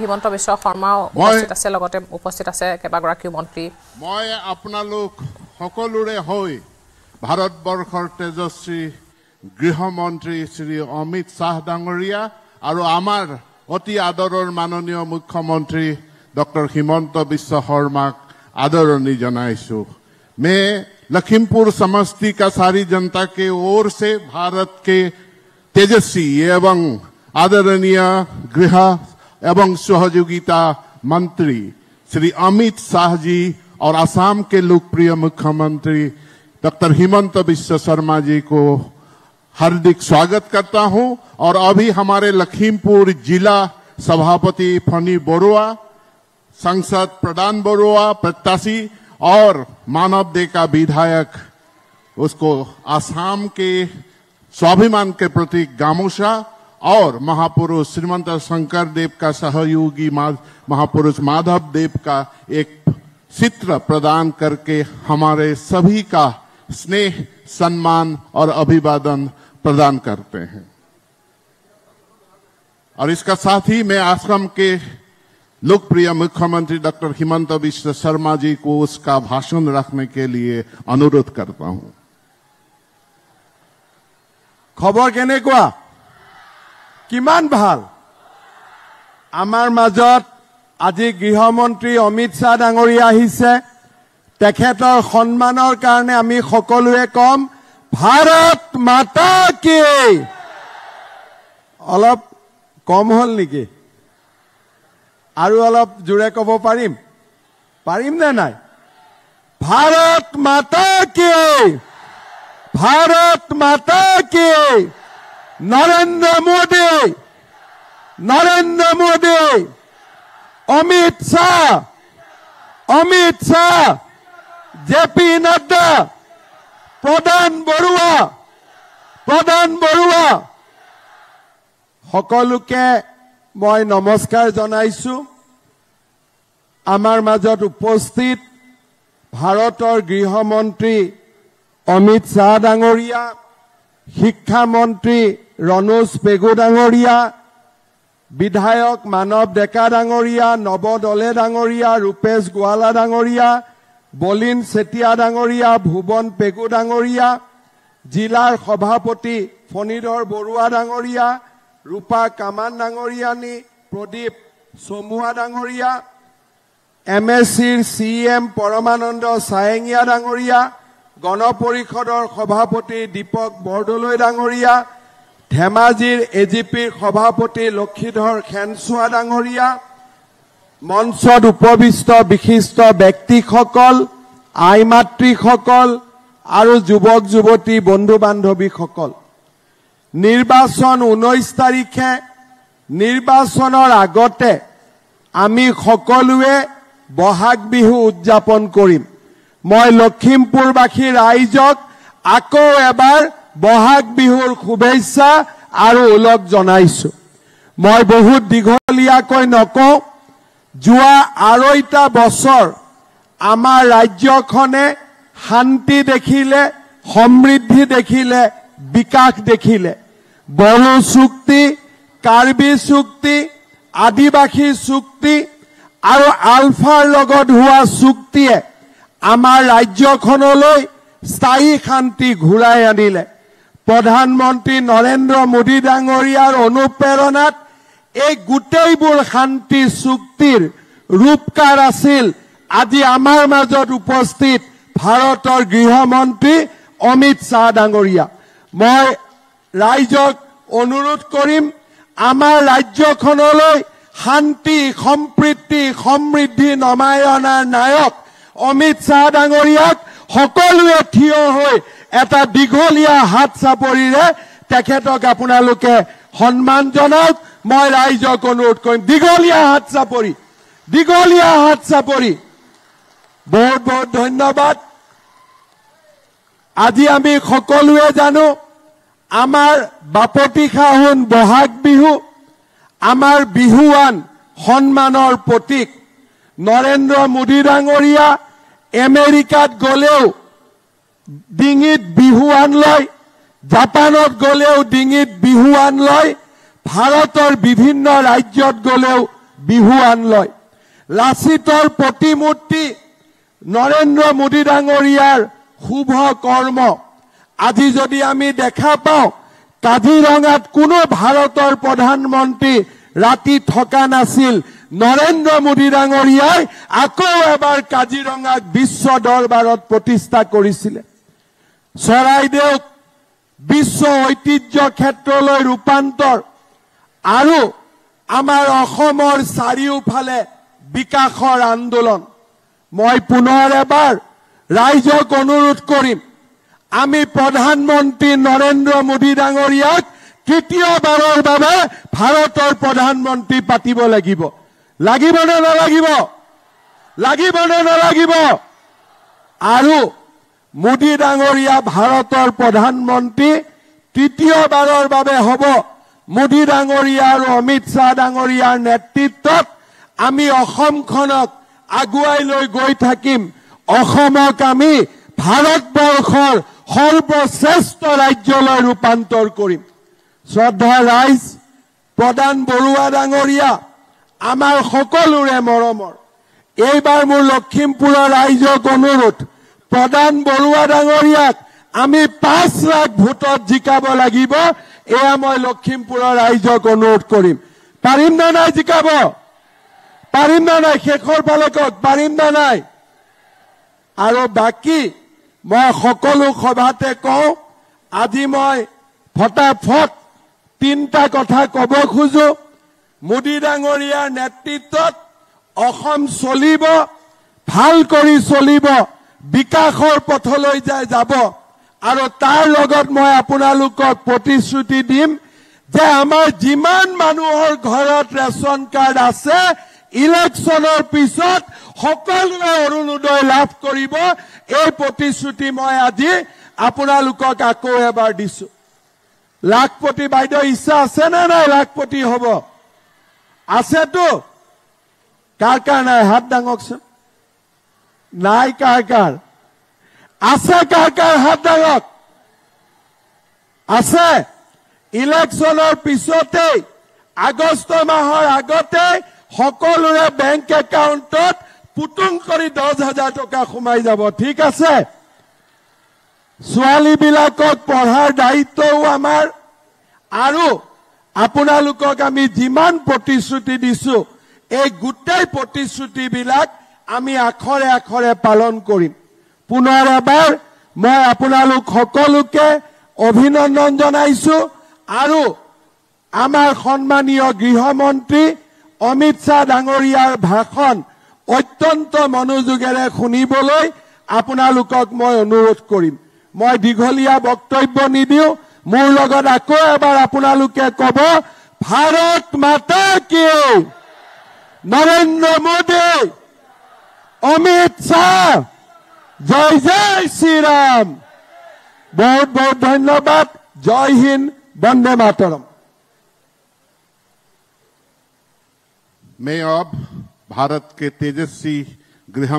হিমন্ত বিশ্ব শৰ্মাও উপস্থিত আছে লগতে উপস্থিত আছে কেইবাগৰাকীও মন্ত্ৰী মই আপোনালোক সকলোৰে হৈ ভাৰতবৰ্ষৰ তেজস্বী গৃহমন্ত্ৰী শ্ৰী অমিত শ্বাহ ডাঙৰীয়া আৰু আমাৰ অতি আদৰৰ মাননীয় মুখ্যমন্ত্ৰী ডক্টৰ হিমন্ত বিশ্ব শৰ্মাক আদৰণি জনাইছো মে লখিমপুৰ সমষ্টি কা চাৰি জনতাকে ওৰ চে ভাৰতকে তেজস্বী এং আদৰণীয় গৃহ एवं सहयोगिता मंत्री श्री अमित शाह जी और असम के लोकप्रिय मुख्यमंत्री डॉक्टर हिमंत विश्व शर्मा जी को हार्दिक स्वागत करता हूं और अभी हमारे लखीमपुर जिला सभापति फनी बोरुआ सांसद प्रधान बोरुआ प्रत्याशी और मानव दे का विधायक उसको आसाम के स्वाभिमान के प्रतीक गामोशा और महापुरुष श्रीमंत शंकर देव का सहयोगी महापुरुष माधव देव का एक चित्र प्रदान करके हमारे सभी का स्नेह सम्मान और अभिवादन प्रदान करते हैं और इसका साथ ही मैं आश्रम के लोकप्रिय मुख्यमंत्री डॉक्टर हिमंत विश्व शर्मा जी को उसका भाषण रखने के लिए अनुरोध करता हूं खबर को কিমান ভাল আমাৰ মাজত আজি গৃহমন্ত্ৰী অমিত শ্বাহ ডাঙৰীয়া আহিছে তেখেতৰ সন্মানৰ কাৰণে আমি সকলোৱে ক'ম ভাৰত মাতা কি অলপ কম হ'ল নেকি আৰু অলপ জোৰে ক'ব পাৰিম পাৰিম নে নাই ভাৰত মাতা কি ভাৰত মাতা কি নৰেন্দ্ৰ মোদী নৰেন্দ্ৰ মোদী অমিত শ্বাহ অমিত শ্বাহ জে পি নাড্ডা প্ৰধান বৰুৱা প্ৰধান বৰুৱা সকলোকে মই নমস্কাৰ জনাইছো আমাৰ মাজত উপস্থিত ভাৰতৰ গৃহমন্ত্ৰী অমিত শ্বাহ ডাঙৰীয়া শিক্ষামন্ত্ৰী ৰনোজ পেগু ডাঙৰীয়া বিধায়ক মানৱ ডেকা ডাঙৰীয়া নব দলে ডাঙৰিয়া ৰূপেশ গোয়ালা ডাঙৰিয়া বলিন চেতিয়া ডাঙৰীয়া ভুৱন পেগু ডাঙৰীয়া জিলাৰ সভাপতি ফণীধৰ বৰুৱা ডাঙৰীয়া ৰূপা কামান ডাঙৰীয়ানী প্ৰদীপ চমুৱা ডাঙৰীয়া এম এছ চিৰ চি এম পৰমানন্দ চায়েঙীয়া ডাঙৰীয়া গণ পৰিষদৰ সভাপতি দীপক বৰদলৈ ডাঙৰীয়া ধেমাজিৰ এ জি পিৰ সভাপতি লক্ষীধৰ খেনচোৱা ডাঙৰীয়া মঞ্চত উপবিষ্ট বিশিষ্ট ব্যক্তিসকল আই মাতৃসকল আৰু যুৱক যুৱতী বন্ধু বান্ধৱীসকল নিৰ্বাচন ঊনৈছ তাৰিখে নিৰ্বাচনৰ আগতে আমি সকলোৱে বহাগ বিহু উদযাপন কৰিম মই লখিমপুৰবাসী ৰাইজক আকৌ এবাৰ বহাগ বিহুৰ শুভেচ্ছা আৰু ওলগ জনাইছোঁ মই বহুত দীঘলীয়াকৈ নকওঁ যোৱা আঢ়ৈটা বছৰ আমাৰ ৰাজ্যখনে শান্তি দেখিলে সমৃদ্ধি দেখিলে বিকাশ দেখিলে বড়ো চুক্তি কাৰ্বি চুক্তি আদিবাসী চুক্তি আৰু আলফাৰ লগত হোৱা চুক্তিয়ে আমাৰ ৰাজ্যখনলৈ স্থায়ী শান্তি ঘূৰাই আনিলে প্ৰধানমন্ত্ৰী নৰেন্দ্ৰ মোদী ডাঙৰীয়াৰ অনুপ্ৰেৰণাত এই গোটেইবোৰ শান্তি চুক্তিৰ ৰূপকাৰ আছিল আজি আমাৰ মাজত উপস্থিত ভাৰতৰ গৃহমন্ত্ৰী অমিত শ্বাহ ডাঙৰীয়া মই ৰাইজক অনুৰোধ কৰিম আমাৰ ৰাজ্যখনলৈ শান্তি সম্প্ৰীতি সমৃদ্ধি নমাই অনাৰ নায়ক অমিত শাহ ডাঙৰীয়াক সকলোৱে থিয় হৈ এটা দীঘলীয়া হাত চাপৰিৰে তেখেতক আপোনালোকে সন্মান জনাওক মই ৰাইজক অনুৰোধ কৰিম দীঘলীয়া হাত চাপৰি দীঘলীয়া হাত চাপৰি বহুত বহুত ধন্যবাদ আজি আমি সকলোৱে জানো আমাৰ বাপতি খাহোন বহাগ বিহু আমাৰ বিহুৱান সন্মানৰ প্ৰতীক নৰেন্দ্ৰ মোদী ডাঙৰীয়া আমেরিকাত গলেও ডিঙিত বিহু আন লয় জাপানত গলেও ডিঙিত বিহু আন লয় ভাৰতৰ বিভিন্ন ৰাজ্যত গলেও বিহু আন লয় লাচিতৰ প্ৰতিমূৰ্তি নৰেন্দ্ৰ মোদী ডাঙৰিয়াৰ শুভ কৰ্ম আজি যদি আমি দেখা পাওঁ কাজিৰঙাত কোনো ভাৰতৰ প্ৰধানমন্ত্ৰী ৰাতি থকা নাছিল নৰেন্দ্ৰ মোদী ডাঙৰীয়াই আকৌ এবাৰ কাজিৰঙাক বিশ্ব দৰবাৰত প্ৰতিষ্ঠা কৰিছিলে চৰাইদেউক বিশ্ব ঐতিহ্য ক্ষেত্ৰলৈ ৰূপান্তৰ আৰু আমাৰ অসমৰ চাৰিওফালে বিকাশৰ আন্দোলন মই পুনৰ এবাৰ ৰাইজক অনুৰোধ কৰিম আমি প্ৰধানমন্ত্ৰী নৰেন্দ্ৰ মোদী ডাঙৰীয়াক তৃতীয়বাৰৰ বাবে ভাৰতৰ প্ৰধানমন্ত্ৰী পাতিব লাগিব লাগিবনে নালাগিব লাগিবনে নালাগিব আৰু মোদী ডাঙৰীয়া ভাৰতৰ প্ৰধানমন্ত্ৰী তৃতীয়বাৰৰ বাবে হ'ব মোদী ডাঙৰীয়া আৰু অমিত শ্বাহ ডাঙৰীয়াৰ নেতৃত্বত আমি অসমখনক আগুৱাই লৈ গৈ থাকিম অসমক আমি ভাৰতবৰ্ষৰ সৰ্বশ্ৰেষ্ঠ ৰাজ্যলৈ ৰূপান্তৰ কৰিম শ্ৰদ্ধা ৰাইজ প্ৰদান বৰুৱা ডাঙৰীয়া আমাৰ সকলোৰে মৰমৰ এইবাৰ মোৰ লখিমপুৰৰ ৰাইজক অনুৰোধ প্ৰধান বৰুৱা ডাঙৰীয়াক আমি পাঁচ লাখ ভোটত জিকাব লাগিব এয়া মই লখিমপুৰৰ ৰাইজক অনুৰোধ কৰিম পাৰিম নে নাই জিকাব পাৰিম নে নাই শেষৰ পালকক পাৰিম নে নাই আৰু বাকী মই সকলো সভাতে কওঁ আজি মই ফটাফট তিনিটা কথা ক'ব খোজো মোদী ডাঙৰীয়াৰ নেতৃত্বত অসম চলিব ভাল কৰি চলিব বিকাশৰ পথলৈ যায় যাব আৰু তাৰ লগত মই আপোনালোকক প্ৰতিশ্ৰুতি দিম যে আমাৰ যিমান মানুহৰ ঘৰত ৰেচন কাৰ্ড আছে ইলেকশ্যনৰ পিছত সকলোৱে অৰুণোদয় লাভ কৰিব এই প্ৰতিশ্ৰুতি মই আজি আপোনালোকক আকৌ এবাৰ দিছো লাখপতি বাইদেউ ইচ্ছা আছেনে নাই লাখপতি হ'ব আছেতো কাৰ কাৰ নাই হাত দাঙকচোন নাই কাৰ কাৰ আছে কাৰ কাৰ হাত দাঙক আছে ইলেকশ্যনৰ পিছতেই আগষ্ট মাহৰ আগতে সকলোৰে বেংক একাউণ্টত পুতুং কৰি দহ হাজাৰ টকা সোমাই যাব ঠিক আছে ছোৱালীবিলাকক পঢ়াৰ দায়িত্বও আমাৰ আৰু আপোনালোকক আমি যিমান প্ৰতিশ্ৰুতি দিছো এই গোটেই প্ৰতিশ্ৰুতিবিলাক আমি আখৰে আখৰে পালন কৰিম পুনৰ এবাৰ মই আপোনালোক সকলোকে অভিনন্দন জনাইছো আৰু আমাৰ সন্মানীয় গৃহমন্ত্ৰী অমিত শ্বাহ ডাঙৰীয়াৰ ভাষণ অত্যন্ত মনোযোগেৰে শুনিবলৈ আপোনালোকক মই অনুৰোধ কৰিম মই দীঘলীয়া বক্তব্য নিদিওঁ মোৰ লগত আকৌ এবাৰ আপোনালোকে কব ভাৰত মাতা কিয় নৰেন্দ্ৰ মোদী অমিত শ্বাহ জয় জয় শ্ৰীৰাম বহুত বহুত ধন্যবাদ জয় হিন্দ বন্দে মাতৰম মে অৱ भारत কে তেজস্বী गृह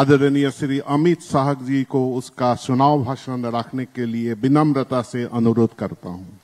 आदरणीय श्री अमित शाह जी को उसका चुनाव भाषण रखने के लिए विनम्रता से अनुरोध करता हूं